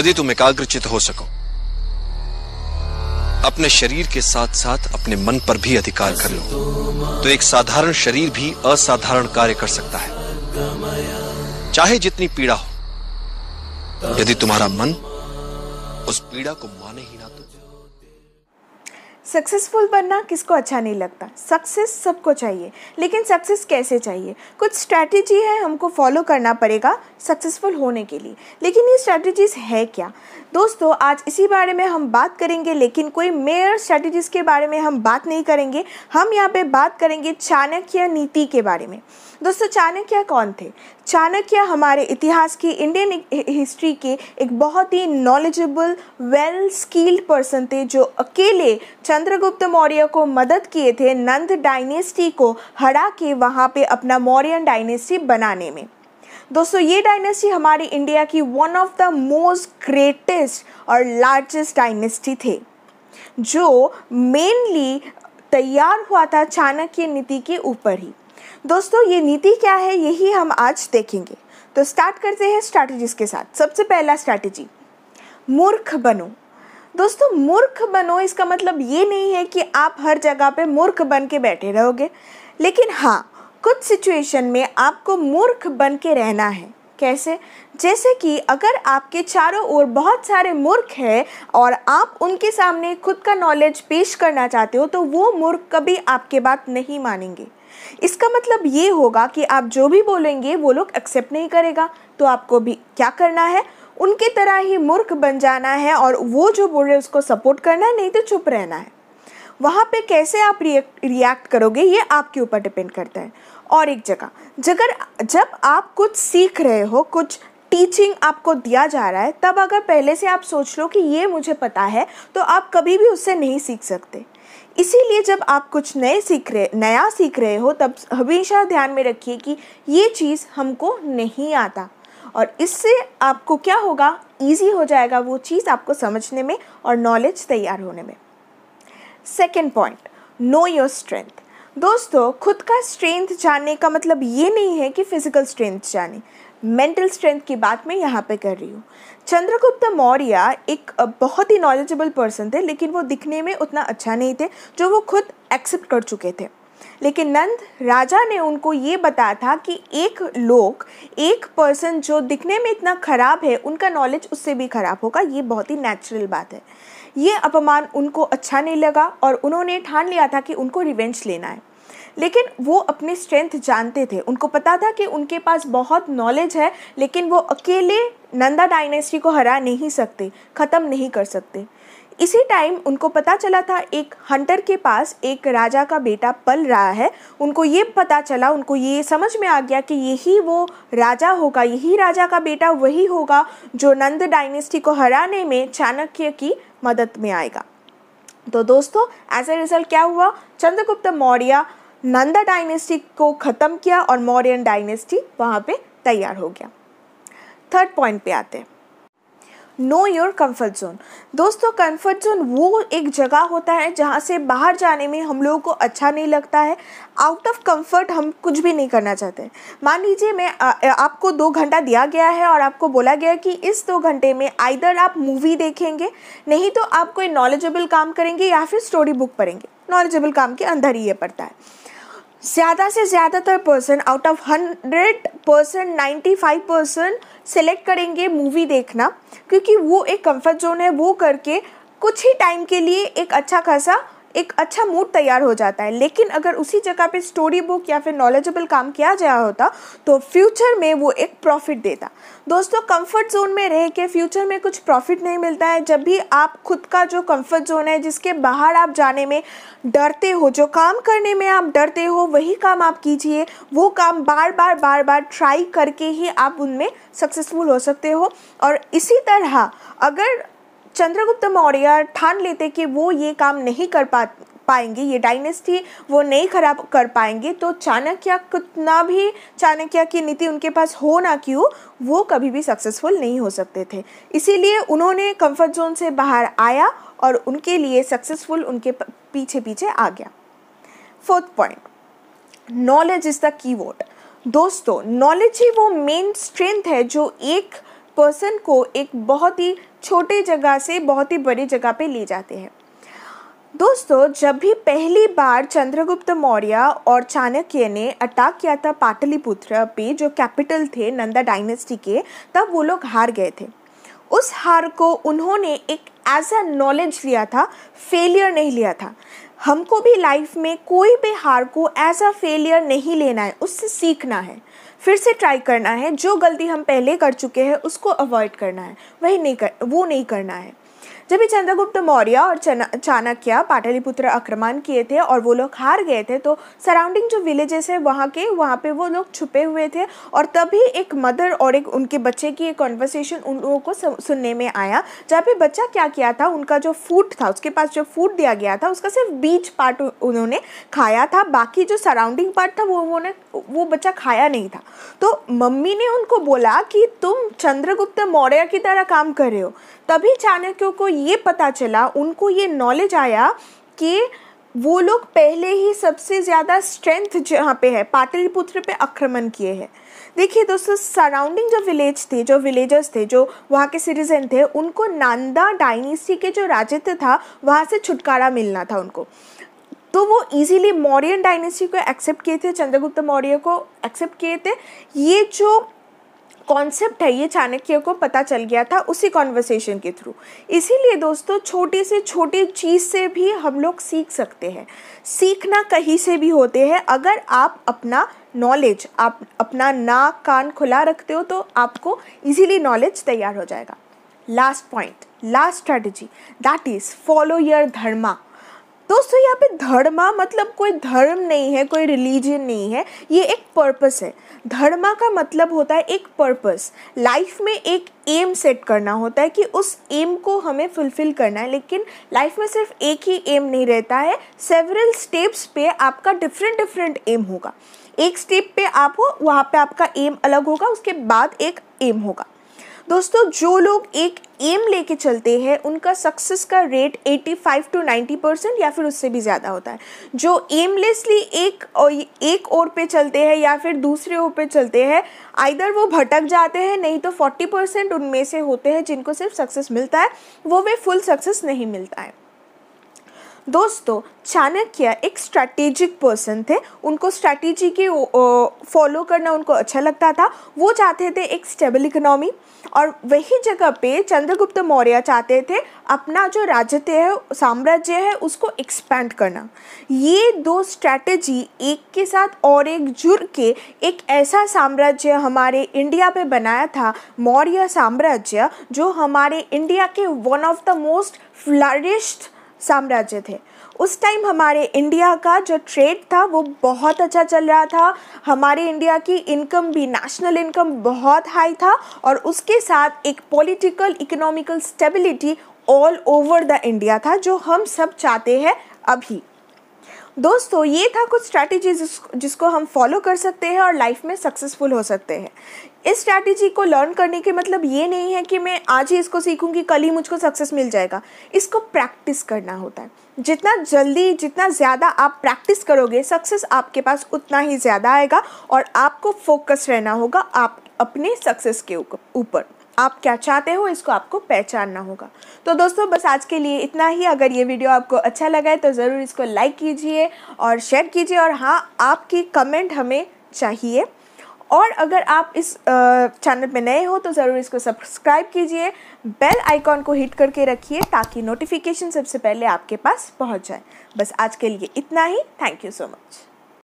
यदि तुम एकाग्रचित हो सको अपने शरीर के साथ साथ अपने मन पर भी अधिकार कर लो तो एक साधारण शरीर भी असाधारण कार्य कर सकता है चाहे जितनी पीड़ा हो यदि तुम्हारा मन उस पीड़ा को माने ही ना तो सक्सेसफुल बनना किसको अच्छा नहीं लगता सक्सेस सबको चाहिए लेकिन सक्सेस कैसे चाहिए कुछ स्ट्रैटेजी है हमको फॉलो करना पड़ेगा सक्सेसफुल होने के लिए लेकिन ये स्ट्रैटेजीज है क्या दोस्तों आज इसी बारे में हम बात करेंगे लेकिन कोई मेयर स्ट्रैटेजीज के बारे में हम बात नहीं करेंगे हम यहाँ पे बात करेंगे चाणक्य नीति के बारे में दोस्तों चाणक्य कौन थे चाणक्य हमारे इतिहास की इंडियन हिस्ट्री के एक बहुत ही नॉलेजेबल वेल स्किल्ड पर्सन थे जो अकेले चंद्रगुप्त मौर्य को मदद किए थे नंद डायनेस्टी को हरा के वहाँ पे अपना मौर्यन डायनेस्टी बनाने में दोस्तों ये डायनेस्टी हमारी इंडिया की one of the most greatest और लार्जेस्ट डायनेस्टी थे जो मेनली तैयार हुआ था चाणक्य नीति के ऊपर ही दोस्तों ये नीति क्या है यही हम आज देखेंगे तो स्टार्ट करते हैं स्ट्रैटेजीज के साथ सबसे पहला स्ट्रैटेजी मूर्ख बनो दोस्तों मूर्ख बनो इसका मतलब ये नहीं है कि आप हर जगह पे मूर्ख बन के बैठे रहोगे लेकिन हाँ कुछ सिचुएशन में आपको मूर्ख बन के रहना है कैसे जैसे कि अगर आपके चारों ओर बहुत सारे मूर्ख हैं और आप उनके सामने खुद का नॉलेज पेश करना चाहते हो तो वो मूर्ख कभी आपके बात नहीं मानेंगे इसका मतलब ये होगा कि आप जो भी बोलेंगे वो लोग एक्सेप्ट नहीं करेगा तो आपको भी क्या करना है उनकी तरह ही मूर्ख बन जाना है और वो जो बोल रहे हैं उसको सपोर्ट करना है नहीं तो चुप रहना है वहाँ पे कैसे आप रिएक्ट रिएक्ट करोगे ये आपके ऊपर डिपेंड करता है और एक जगह जगह जब आप कुछ सीख रहे हो कुछ टीचिंग आपको दिया जा रहा है तब अगर पहले से आप सोच लो कि ये मुझे पता है तो आप कभी भी उससे नहीं सीख सकते इसीलिए जब आप कुछ नए सीख रहे नया सीख रहे हो तब हमेशा ध्यान में रखिए कि ये चीज़ हमको नहीं आता और इससे आपको क्या होगा ईजी हो जाएगा वो चीज़ आपको समझने में और नॉलेज तैयार होने में second point know your strength दोस्तों खुद का स्ट्रेंथ जानने का मतलब ये नहीं है कि फिजिकल स्ट्रेंथ जाने मेंटल स्ट्रेंथ की बात मैं यहाँ पे कर रही हूँ चंद्रगुप्त मौर्य एक बहुत ही नॉलेजेबल पर्सन थे लेकिन वो दिखने में उतना अच्छा नहीं थे जो वो खुद एक्सेप्ट कर चुके थे लेकिन नंद राजा ने उनको ये बताया था कि एक लोग एक पर्सन जो दिखने में इतना ख़राब है उनका नॉलेज उससे भी ख़राब होगा ये बहुत ही नेचुरल बात है ये अपमान उनको अच्छा नहीं लगा और उन्होंने ठान लिया था कि उनको रिवेंज लेना है लेकिन वो अपनी स्ट्रेंथ जानते थे उनको पता था कि उनके पास बहुत नॉलेज है लेकिन वो अकेले नंदा डायनेस्टी को हरा नहीं सकते ख़त्म नहीं कर सकते इसी टाइम उनको पता चला था एक हंटर के पास एक राजा का बेटा पल रहा है उनको ये पता चला उनको ये समझ में आ गया कि यही वो राजा होगा यही राजा का बेटा वही होगा जो नंद डायनेस्टी को हराने में चाणक्य की मदद में आएगा तो दोस्तों एज ए रिजल्ट क्या हुआ चंद्रगुप्त मौर्य नंदा डायनेस्टी को ख़त्म किया और मौर्यन डायनेस्टी वहाँ पे तैयार हो गया थर्ड पॉइंट पे आते हैं नो योर कम्फर्ट जोन दोस्तों कम्फर्ट जोन वो एक जगह होता है जहाँ से बाहर जाने में हम लोगों को अच्छा नहीं लगता है आउट ऑफ कम्फर्ट हम कुछ भी नहीं करना चाहते मान लीजिए मैं आ, आपको दो घंटा दिया गया है और आपको बोला गया कि इस दो घंटे में आइधर आप मूवी देखेंगे नहीं तो आप कोई नॉलेजेबल काम करेंगे या फिर स्टोरी बुक पढ़ेंगे नॉलेजेबल काम के अंदर ही ये पड़ता है ज़्यादा से ज़्यादातर person out of hundred percent ninety five percent select करेंगे मूवी देखना क्योंकि वो एक कंफर्ट जोन है वो करके कुछ ही टाइम के लिए एक अच्छा खासा एक अच्छा मूड तैयार हो जाता है लेकिन अगर उसी जगह पे स्टोरी बुक या फिर नॉलेजेबल काम किया गया होता तो फ्यूचर में वो एक प्रॉफिट देता दोस्तों कंफर्ट जोन में रह के फ्यूचर में कुछ प्रॉफिट नहीं मिलता है जब भी आप खुद का जो कंफर्ट जोन है जिसके बाहर आप जाने में डरते हो जो काम करने में आप डरते हो वही काम आप कीजिए वो काम बार बार बार बार ट्राई करके ही आप उनमें सक्सेसफुल हो सकते हो और इसी तरह अगर चंद्रगुप्त मौर्य ठान लेते कि वो ये काम नहीं कर पा पाएंगे ये डायनेस्टी वो नहीं खराब कर पाएंगे तो चाणक्य कितना भी चाणक्य की नीति उनके पास हो ना क्यों वो कभी भी सक्सेसफुल नहीं हो सकते थे इसीलिए उन्होंने कंफर्ट जोन से बाहर आया और उनके लिए सक्सेसफुल उनके पीछे पीछे आ गया fourth point knowledge is the key दोस्तों नॉलेज ही वो मेन स्ट्रेंथ है जो एक पर्सन को एक बहुत ही छोटी जगह से बहुत ही बड़ी जगह पे ले जाते हैं दोस्तों जब भी पहली बार चंद्रगुप्त मौर्य और चाणक्य ने अटैक किया था पाटलिपुत्र पे जो कैपिटल थे नंदा डायनेस्टी के तब वो लोग हार गए थे उस हार को उन्होंने एक एज अ नॉलेज लिया था फेलियर नहीं लिया था हमको भी लाइफ में कोई भी हार को एज अ फेलियर नहीं लेना है उससे सीखना है फिर से ट्राई करना है जो गलती हम पहले कर चुके हैं उसको अवॉइड करना है वही नहीं कर वो नहीं करना है जब भी चंद्रगुप्त मौर्य और चाणक्य पाटलिपुत्र आक्रमण किए थे और वो लोग हार गए थे तो सराउंडिंग जो विलेजेस है वहाँ के वहाँ पे वो लोग छुपे हुए थे और तभी एक मदर और एक उनके बच्चे की एक कॉन्वर्सेशन उन लोगों को सुनने में आया जहाँ पे बच्चा क्या किया था उनका जो फूड था उसके पास जो फूड दिया गया था उसका सिर्फ बीच पार्ट उन्होंने खाया था बाकी जो सराउंडिंग पार्ट था वो उन्होंने वो बच्चा खाया नहीं था तो मम्मी ने उनको बोला कि तुम चंद्रगुप्त मौर्य की तरह काम कर रहे हो तभी चाणक्यों को ये पता चला उनको ये नॉलेज आया कि वो लोग पहले ही सबसे ज़्यादा स्ट्रेंथ जहाँ पे है पाटलिपुत्र पे आक्रमण किए हैं देखिए दोस्तों सराउंडिंग जो विलेज थे जो विलेजर्स थे जो वहाँ के सिटीजन थे उनको नांदा डायनेस्टी के जो राजत्व था वहाँ से छुटकारा मिलना था उनको तो वो इजीली मौर्यन डायनेस्टी को एक्सेप्ट किए थे चंद्रगुप्त मौर्य को एक्सेप्ट किए थे ये जो कॉन्सेप्ट है ये चाणक्य को पता चल गया था उसी कॉन्वर्सेशन के थ्रू इसीलिए दोस्तों छोटी से छोटी चीज़ से भी हम लोग सीख सकते हैं सीखना कहीं से भी होते हैं अगर आप अपना नॉलेज आप अपना नाक कान खुला रखते हो तो आपको इजीली नॉलेज तैयार हो जाएगा last point last strategy that is follow your dharma दोस्तों यहाँ पे धर्मा मतलब कोई धर्म नहीं है कोई रिलीजन नहीं है ये एक पर्पस है धर्मा का मतलब होता है एक पर्पस लाइफ में एक एम सेट करना होता है कि उस एम को हमें फुलफिल करना है लेकिन लाइफ में सिर्फ एक ही एम नहीं रहता है सेवरल स्टेप्स पे आपका डिफरेंट डिफरेंट एम होगा एक स्टेप पे आप हो वहाँ पे आपका एम अलग होगा उसके बाद एक एम होगा दोस्तों जो लोग एक एम लेके चलते हैं उनका सक्सेस का रेट 85 टू 90 परसेंट या फिर उससे भी ज़्यादा होता है जो एमलेसली एक एक ओर पे चलते हैं या फिर दूसरे ओर पे चलते हैं आइधर वो भटक जाते हैं नहीं तो 40 परसेंट उनमें से होते हैं जिनको सिर्फ सक्सेस मिलता है वो वे फुल सक्सेस नहीं मिलता है दोस्तों चाणक्य एक स्ट्रैटेजिक पर्सन थे उनको स्ट्रैटेजी के फॉलो करना उनको अच्छा लगता था वो चाहते थे एक स्टेबल इकोनॉमी और वही जगह पे चंद्रगुप्त मौर्य चाहते थे अपना जो राज्य है साम्राज्य है उसको एक्सपैंड करना ये दो स्ट्रैटेजी एक के साथ और एक जुड़ के एक ऐसा साम्राज्य हमारे इंडिया पे बनाया था मौर्य साम्राज्य जो हमारे इंडिया के one of the most flourished साम्राज्य थे उस टाइम हमारे इंडिया का जो ट्रेड था वो बहुत अच्छा चल रहा था हमारे इंडिया की इनकम भी नेशनल इनकम बहुत हाई था और उसके साथ एक political economical stability all over the India था जो हम सब चाहते हैं अभी दोस्तों ये था कुछ स्ट्रैटेजीज जिसको हम फॉलो कर सकते हैं और लाइफ में सक्सेसफुल हो सकते हैं इस स्ट्रैटेजी को लर्न करने के मतलब ये नहीं है कि मैं आज ही इसको सीखूंगी कल ही मुझको सक्सेस मिल जाएगा इसको प्रैक्टिस करना होता है जितना जल्दी जितना ज़्यादा आप प्रैक्टिस करोगे सक्सेस आपके पास उतना ही ज़्यादा आएगा और आपको फोकस रहना होगा आप अपने सक्सेस के ऊपर आप क्या चाहते हो इसको आपको पहचानना होगा तो दोस्तों बस आज के लिए इतना ही अगर ये वीडियो आपको अच्छा लगा है तो ज़रूर इसको लाइक कीजिए और शेयर कीजिए और हाँ आपकी कमेंट हमें चाहिए और अगर आप इस चैनल पे नए हो तो ज़रूर इसको सब्सक्राइब कीजिए बेल आइकॉन को हिट करके रखिए ताकि नोटिफिकेशन सबसे पहले आपके पास पहुंच जाए बस आज के लिए इतना ही थैंक यू सो मच